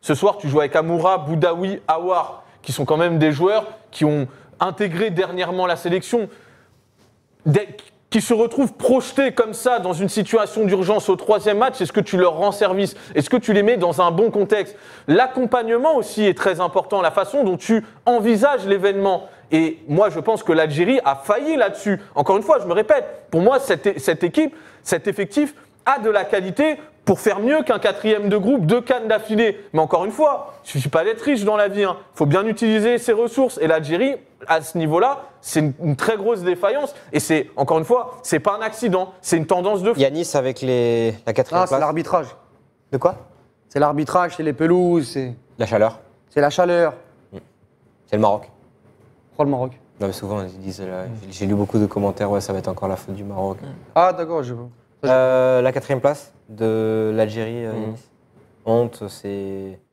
Ce soir, tu joues avec Amoura, Boudaoui, Awar, qui sont quand même des joueurs qui ont intégré dernièrement la sélection, qui se retrouvent projetés comme ça dans une situation d'urgence au troisième match. Est-ce que tu leur rends service Est-ce que tu les mets dans un bon contexte L'accompagnement aussi est très important, la façon dont tu envisages l'événement. Et moi, je pense que l'Algérie a failli là-dessus. Encore une fois, je me répète, pour moi, cette, cette équipe, cet effectif a de la qualité pour faire mieux qu'un quatrième de groupe, deux cannes d'affilée. Mais encore une fois, il ne suffit pas d'être riche dans la vie. Il hein. faut bien utiliser ses ressources. Et l'Algérie, à ce niveau-là, c'est une, très grosse défaillance. Et c'est, encore une fois, ce n'est pas un accident, c'est une tendance de... Yannis, avec les... la quatrième place. c'est l'arbitrage. De quoi C'est l'arbitrage, c'est les pelouses, c'est... La chaleur. C'est la chaleur. Mm. C'est le Maroc. Pourquoi le Maroc non, mais souvent, ils disent, euh, j'ai lu beaucoup de commentaires, ouais, ça va être encore la faute du Maroc. Ah, d'accord, je vois. Euh, la quatrième place de l'Algérie. Euh, mhm. Honte, c'est